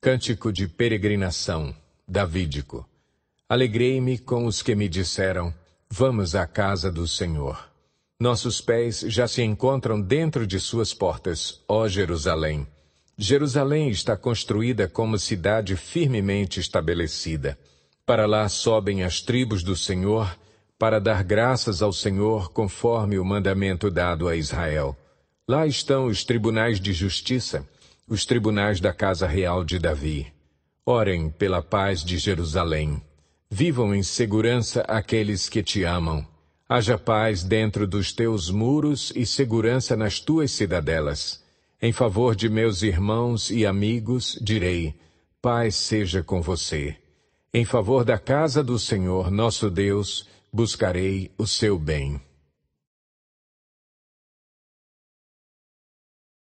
Cântico de peregrinação, davídico. Alegrei-me com os que me disseram: Vamos à casa do Senhor. Nossos pés já se encontram dentro de suas portas, ó Jerusalém. Jerusalém está construída como cidade firmemente estabelecida. Para lá sobem as tribos do Senhor, para dar graças ao Senhor conforme o mandamento dado a Israel. Lá estão os tribunais de justiça, os tribunais da Casa Real de Davi. Orem pela paz de Jerusalém. Vivam em segurança aqueles que te amam. Haja paz dentro dos teus muros e segurança nas tuas cidadelas. Em favor de meus irmãos e amigos, direi: paz seja com você. Em favor da casa do Senhor nosso Deus, buscarei o seu bem.